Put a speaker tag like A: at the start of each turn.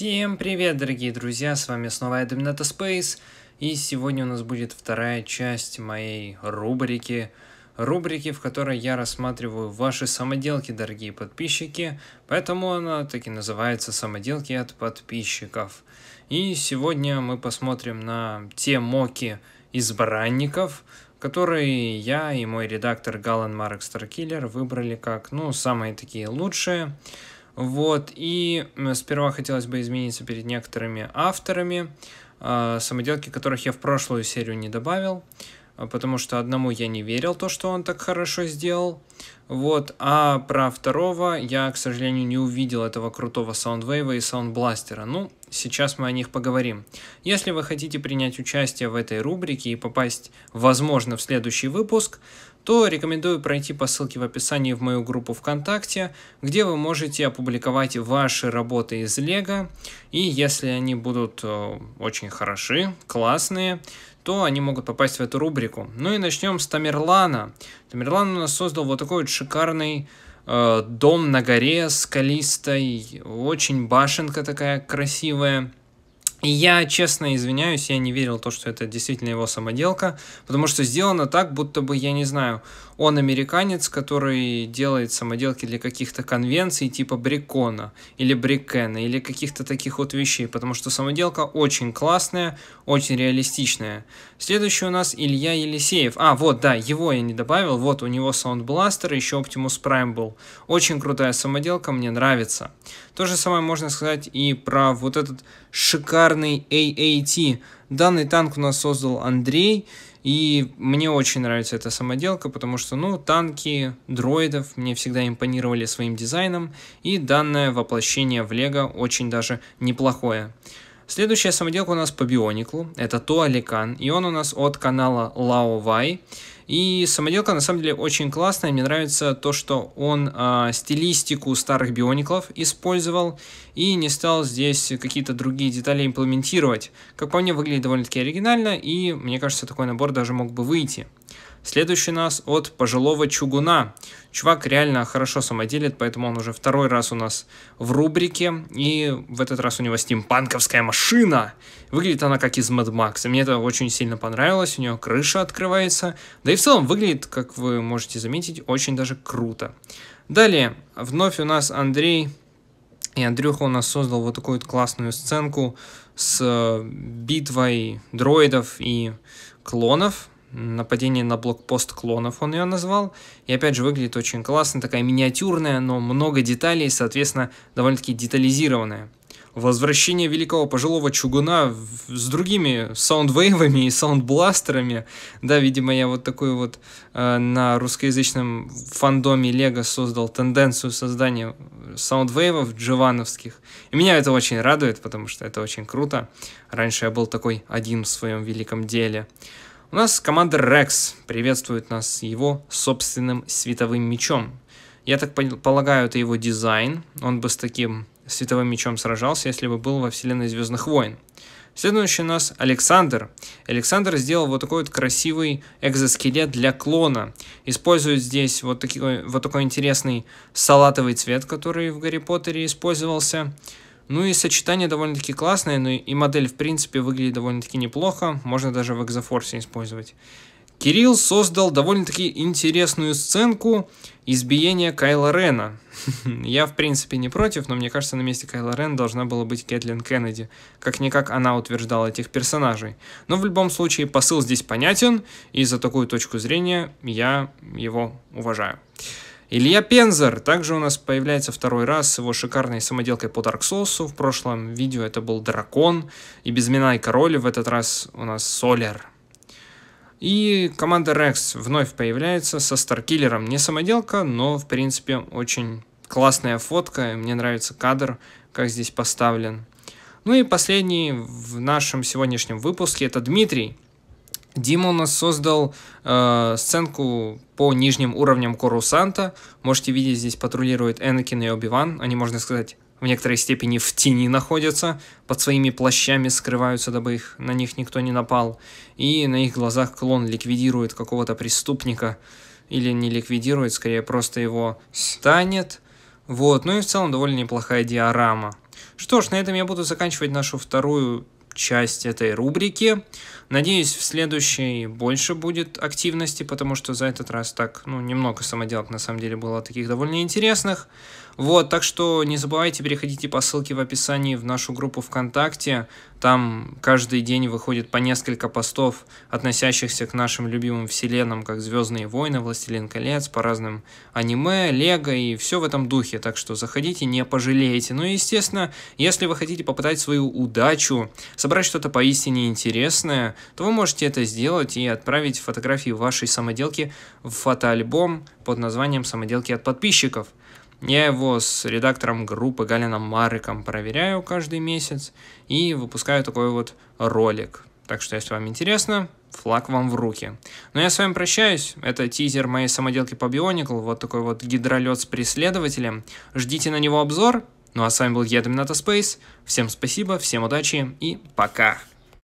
A: Всем привет, дорогие друзья, с вами снова Эдем Space, и сегодня у нас будет вторая часть моей рубрики, рубрики, в которой я рассматриваю ваши самоделки, дорогие подписчики, поэтому она так и называется «Самоделки от подписчиков». И сегодня мы посмотрим на те моки избранников, которые я и мой редактор Галан Марек Старкиллер выбрали как, ну, самые такие лучшие, вот, и сперва хотелось бы измениться перед некоторыми авторами, а, самоделки которых я в прошлую серию не добавил. А потому что одному я не верил то, что он так хорошо сделал. Вот, а про второго я, к сожалению, не увидел этого крутого саундвейва и саундбластера. Ну, сейчас мы о них поговорим. Если вы хотите принять участие в этой рубрике и попасть, возможно, в следующий выпуск, то рекомендую пройти по ссылке в описании в мою группу ВКонтакте, где вы можете опубликовать ваши работы из Лего, и если они будут э, очень хороши, классные, то они могут попасть в эту рубрику. Ну и начнем с Тамерлана. Тамерлан у нас создал вот такой вот шикарный э, дом на горе скалистой, очень башенка такая красивая. Я честно извиняюсь, я не верил то, что это действительно его самоделка, потому что сделано так, будто бы, я не знаю, он американец, который делает самоделки для каких-то конвенций типа Брикона или Брикена или каких-то таких вот вещей, потому что самоделка очень классная, очень реалистичная. Следующий у нас Илья Елисеев. А, вот, да, его я не добавил, вот у него саундбластер, еще Optimus Prime был. Очень крутая самоделка, мне нравится. То же самое можно сказать и про вот этот шикарный легендарный AAT. Данный танк у нас создал Андрей, и мне очень нравится эта самоделка, потому что, ну, танки дроидов мне всегда импонировали своим дизайном, и данное воплощение в Лего очень даже неплохое. Следующая самоделка у нас по биониклу, это Туаликан, и он у нас от канала Lao Vai. И самоделка на самом деле очень классная, мне нравится то, что он э, стилистику старых биониклов использовал, и не стал здесь какие-то другие детали имплементировать. Как по мне, выглядит довольно-таки оригинально, и мне кажется, такой набор даже мог бы выйти. Следующий у нас от пожилого чугуна. Чувак реально хорошо самоделит, поэтому он уже второй раз у нас в рубрике. И в этот раз у него стимпанковская машина. Выглядит она как из Mad Max. И мне это очень сильно понравилось. У нее крыша открывается. Да и в целом выглядит, как вы можете заметить, очень даже круто. Далее, вновь у нас Андрей и Андрюха у нас создал вот такую вот классную сценку с э, битвой дроидов и клонов. Нападение на блокпост клонов он ее назвал. И опять же выглядит очень классно, такая миниатюрная, но много деталей, соответственно, довольно-таки детализированная возвращение великого пожилого чугуна с другими саундвейвами и саундбластерами. Да, видимо, я вот такой вот э, на русскоязычном фандоме Лего создал тенденцию создания саундвейвов дживановских. И меня это очень радует, потому что это очень круто. Раньше я был такой один в своем великом деле. У нас команда Рекс приветствует нас его собственным световым мечом. Я так полагаю, это его дизайн. Он бы с таким световым мечом сражался, если бы был во вселенной Звездных войн. Следующий у нас Александр. Александр сделал вот такой вот красивый экзоскелет для клона. Использует здесь вот, такой, вот такой интересный салатовый цвет, который в Гарри Поттере использовался. Ну и сочетание довольно-таки классное, но и модель в принципе выглядит довольно-таки неплохо. Можно даже в экзофорсе использовать. Кирилл создал довольно-таки интересную сценку избиения Кайла Рена. Я, в принципе, не против, но мне кажется, на месте Кайла Рен должна была быть Кэтлин Кеннеди. Как-никак она утверждала этих персонажей. Но в любом случае посыл здесь понятен, и за такую точку зрения я его уважаю. Илья Пензер также у нас появляется второй раз с его шикарной самоделкой по Dark Souls. В прошлом видео это был Дракон и Безмена и Король, в этот раз у нас Солер. И команда Rex вновь появляется со Старкиллером. Не самоделка, но, в принципе, очень классная фотка. Мне нравится кадр, как здесь поставлен. Ну и последний в нашем сегодняшнем выпуске это Дмитрий. Дима у нас создал э, сценку по нижним уровням Корусанта. Можете видеть, здесь патрулирует Энакин и Оби-Ван. Они, можно сказать, в некоторой степени в тени находятся, под своими плащами скрываются, дабы их, на них никто не напал, и на их глазах клон ликвидирует какого-то преступника, или не ликвидирует, скорее просто его станет. Вот, ну и в целом довольно неплохая диорама. Что ж, на этом я буду заканчивать нашу вторую часть этой рубрики. Надеюсь, в следующей больше будет активности, потому что за этот раз так, ну, немного самоделок на самом деле было таких довольно интересных. Вот, так что не забывайте, переходите по ссылке в описании в нашу группу ВКонтакте. Там каждый день выходит по несколько постов, относящихся к нашим любимым вселенным, как «Звездные войны», «Властелин колец», по разным аниме, лего и все в этом духе. Так что заходите, не пожалеете. Ну и, естественно, если вы хотите попытать свою удачу, собрать что-то поистине интересное, то вы можете это сделать и отправить фотографии вашей самоделки в фотоальбом под названием «Самоделки от подписчиков». Я его с редактором группы Галином Марыком проверяю каждый месяц и выпускаю такой вот ролик. Так что, если вам интересно, флаг вам в руки. Но ну, я с вами прощаюсь. Это тизер моей самоделки по Бионикл. Вот такой вот гидролет с преследователем. Ждите на него обзор. Ну а с вами был я, Домината Спейс. Всем спасибо, всем удачи и пока!